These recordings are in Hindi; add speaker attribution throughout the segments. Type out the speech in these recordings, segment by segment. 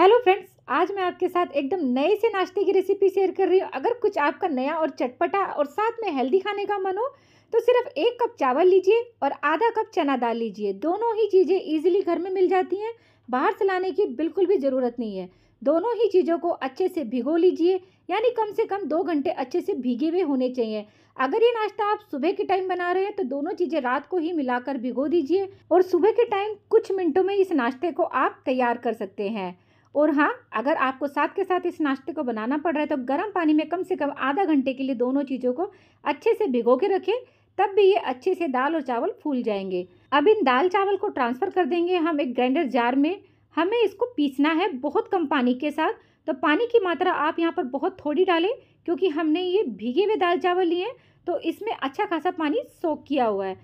Speaker 1: हेलो फ्रेंड्स आज मैं आपके साथ एकदम नए से नाश्ते की रेसिपी शेयर कर रही हूँ अगर कुछ आपका नया और चटपटा और साथ में हेल्दी खाने का मन हो तो सिर्फ एक कप चावल लीजिए और आधा कप चना दाल लीजिए दोनों ही चीज़ें इजीली घर में मिल जाती हैं बाहर से लाने की बिल्कुल भी ज़रूरत नहीं है दोनों ही चीज़ों को अच्छे से भिगो लीजिए यानी कम से कम दो घंटे अच्छे से भीगे हुए होने चाहिए अगर ये नाश्ता आप सुबह के टाइम बना रहे हैं तो दोनों चीज़ें रात को ही मिलाकर भिगो दीजिए और सुबह के टाइम कुछ मिनटों में इस नाश्ते को आप तैयार कर सकते हैं और हाँ अगर आपको साथ के साथ इस नाश्ते को बनाना पड़ रहा है तो गर्म पानी में कम से कम आधा घंटे के लिए दोनों चीज़ों को अच्छे से भिगो के रखें तब भी ये अच्छे से दाल और चावल फूल जाएंगे अब इन दाल चावल को ट्रांसफ़र कर देंगे हम एक ग्राइंडर जार में हमें इसको पीसना है बहुत कम पानी के साथ तो पानी की मात्रा आप यहाँ पर बहुत थोड़ी डालें क्योंकि हमने ये भीगे हुए दाल चावल लिए हैं तो इसमें अच्छा खासा पानी सोख किया हुआ है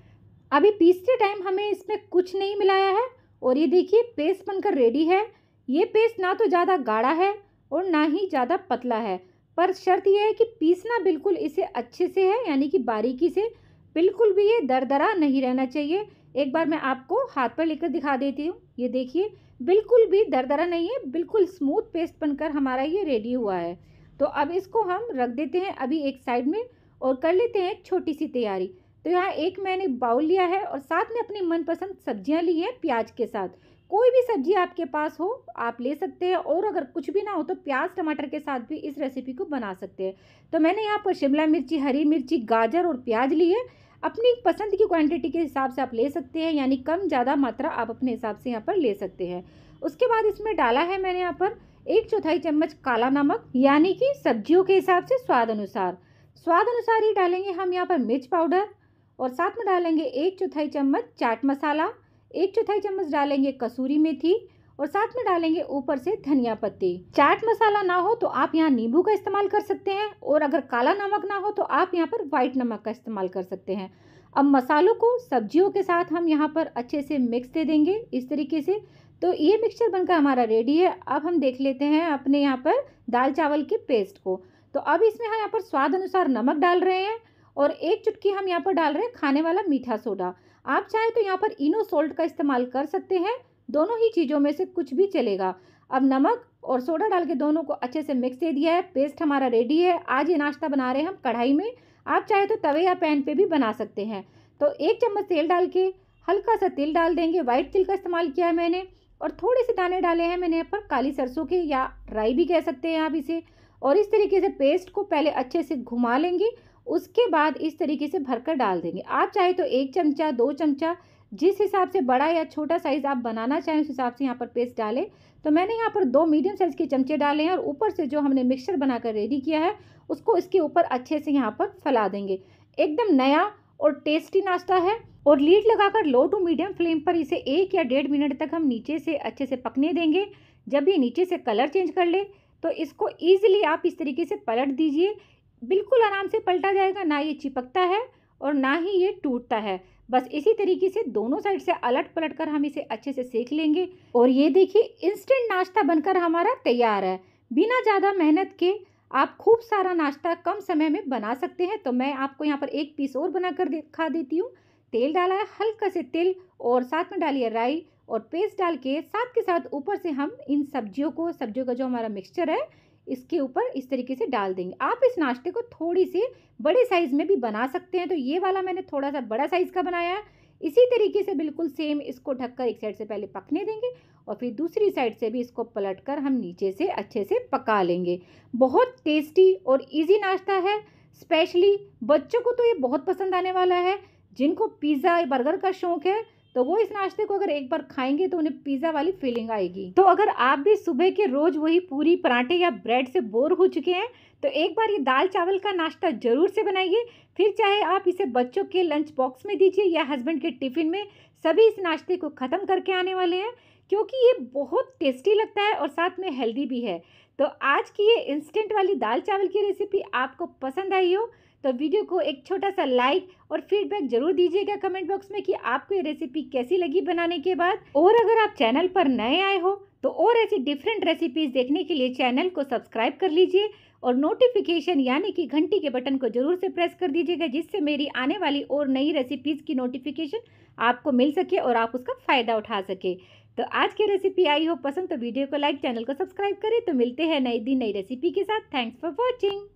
Speaker 1: अभी पीसते टाइम हमें इसमें कुछ नहीं मिलाया है और ये देखिए पेस्ट बनकर रेडी है ये पेस्ट ना तो ज़्यादा गाढ़ा है और ना ही ज़्यादा पतला है पर शर्त यह है कि पीसना बिल्कुल इसे अच्छे से है यानी कि बारीकी से बिल्कुल भी ये दरदरा नहीं रहना चाहिए एक बार मैं आपको हाथ पर लेकर दिखा देती हूँ ये देखिए बिल्कुल भी दरदरा नहीं है बिल्कुल स्मूथ पेस्ट बनकर हमारा ये रेडी हुआ है तो अब इसको हम रख देते हैं अभी एक साइड में और कर लेते हैं छोटी सी तैयारी तो यहाँ एक मैंने बाउल लिया है और साथ में अपनी मनपसंद सब्जियाँ ली हैं प्याज के साथ कोई भी सब्जी आपके पास हो आप ले सकते हैं और अगर कुछ भी ना हो तो प्याज टमाटर के साथ भी इस रेसिपी को बना सकते हैं तो मैंने यहाँ पर शिमला मिर्ची हरी मिर्ची गाजर और प्याज ली है अपनी पसंद की क्वांटिटी के हिसाब से आप ले सकते हैं यानी कम ज़्यादा मात्रा आप अपने हिसाब से यहाँ पर ले सकते हैं उसके बाद इसमें डाला है मैंने यहाँ पर एक चौथाई चम्मच काला नमक यानी कि सब्जियों के हिसाब से स्वाद अनुसार स्वाद अनुसार ही डालेंगे हम यहाँ पर मिर्च पाउडर और साथ में डालेंगे एक चौथाई चम्मच चाट मसाला एक चौथाई चम्मच डालेंगे कसूरी मेथी और साथ में डालेंगे ऊपर से धनिया पत्ती चाट मसाला ना हो तो आप यहाँ नींबू का इस्तेमाल कर सकते हैं और अगर काला नमक ना हो तो आप यहाँ पर व्हाइट नमक का इस्तेमाल कर सकते हैं अब मसालों को सब्जियों के साथ हम यहाँ पर अच्छे से मिक्स दे देंगे इस तरीके से तो ये मिक्सचर बनकर हमारा रेडी है अब हम देख लेते हैं अपने यहाँ पर दाल चावल के पेस्ट को तो अब इसमें हम यहाँ पर स्वाद अनुसार नमक डाल रहे हैं और एक चुटकी हम यहाँ पर डाल रहे हैं खाने वाला मीठा सोडा आप चाहें तो यहाँ पर इनो सॉल्ट का इस्तेमाल कर सकते हैं दोनों ही चीज़ों में से कुछ भी चलेगा अब नमक और सोडा डाल के दोनों को अच्छे से मिक्स दे दिया है पेस्ट हमारा रेडी है आज ये नाश्ता बना रहे हैं हम कढ़ाई में आप चाहे तो तवे या पैन पे भी बना सकते हैं तो एक चम्मच तेल डाल के हल्का सा तिल डाल देंगे वाइट तिल का इस्तेमाल किया है मैंने और थोड़े से दाने डाले हैं मैंने यहाँ पर काली सरसों के या राई भी कह सकते हैं आप इसे और इस तरीके से पेस्ट को पहले अच्छे से घुमा लेंगे उसके बाद इस तरीके से भरकर डाल देंगे आप चाहे तो एक चमचा दो चमचा जिस हिसाब से बड़ा या छोटा साइज़ आप बनाना चाहें उस हिसाब से यहाँ पर पेस्ट डालें तो मैंने यहाँ पर दो मीडियम साइज़ के चमचे डाले हैं और ऊपर से जो हमने मिक्सचर बनाकर रेडी किया है उसको इसके ऊपर अच्छे से यहाँ पर फैला देंगे एकदम नया और टेस्टी नाश्ता है और लीड लगाकर लो टू मीडियम फ्लेम पर इसे एक या डेढ़ मिनट तक हम नीचे से अच्छे से पकने देंगे जब ये नीचे से कलर चेंज कर ले तो इसको ईजिली आप इस तरीके से पलट दीजिए बिल्कुल आराम से पलटा जाएगा ना ये चिपकता है और ना ही ये टूटता है बस इसी तरीके से दोनों साइड से अलट पलट कर हम इसे अच्छे से सेक लेंगे और ये देखिए इंस्टेंट नाश्ता बनकर हमारा तैयार है बिना ज़्यादा मेहनत के आप खूब सारा नाश्ता कम समय में बना सकते हैं तो मैं आपको यहाँ पर एक पीस और बना कर दिखा देती हूँ तेल डाला है हल्का से तिल और साथ में डालिए राई और पेस्ट डाल के साथ के साथ ऊपर से हम इन सब्जियों को सब्जियों का जो हमारा मिक्सचर है इसके ऊपर इस तरीके से डाल देंगे आप इस नाश्ते को थोड़ी सी बड़े साइज़ में भी बना सकते हैं तो ये वाला मैंने थोड़ा सा बड़ा साइज़ का बनाया है इसी तरीके से बिल्कुल सेम इसको ढककर एक साइड से पहले पकने देंगे और फिर दूसरी साइड से भी इसको पलटकर हम नीचे से अच्छे से पका लेंगे बहुत टेस्टी और इजी नाश्ता है स्पेशली बच्चों को तो ये बहुत पसंद आने वाला है जिनको पिज़्ज़ा बर्गर का शौक़ है तो वो इस नाश्ते को अगर एक बार खाएंगे तो उन्हें पिज़्ज़ा वाली फीलिंग आएगी तो अगर आप भी सुबह के रोज़ वही पूरी पराठे या ब्रेड से बोर हो चुके हैं तो एक बार ये दाल चावल का नाश्ता ज़रूर से बनाइए फिर चाहे आप इसे बच्चों के लंच बॉक्स में दीजिए या हस्बैंड के टिफ़िन में सभी इस नाश्ते को ख़त्म करके आने वाले हैं क्योंकि ये बहुत टेस्टी लगता है और साथ में हेल्दी भी है तो आज की ये इंस्टेंट वाली दाल चावल की रेसिपी आपको पसंद आई हो तो वीडियो को एक छोटा सा लाइक और फीडबैक जरूर दीजिएगा कमेंट बॉक्स में कि आपको ये रेसिपी कैसी लगी बनाने के बाद और अगर आप चैनल पर नए आए हो तो और ऐसी डिफरेंट रेसिपीज़ देखने के लिए चैनल को सब्सक्राइब कर लीजिए और नोटिफिकेशन यानी कि घंटी के बटन को जरूर से प्रेस कर दीजिएगा जिससे मेरी आने वाली और नई रेसिपीज़ की नोटिफिकेशन आपको मिल सके और आप उसका फ़ायदा उठा सके तो आज की रेसिपी आई हो पसंद तो वीडियो को लाइक चैनल को सब्सक्राइब करें तो मिलते हैं नई दिन नई रेसिपी के साथ थैंक्स फॉर वॉचिंग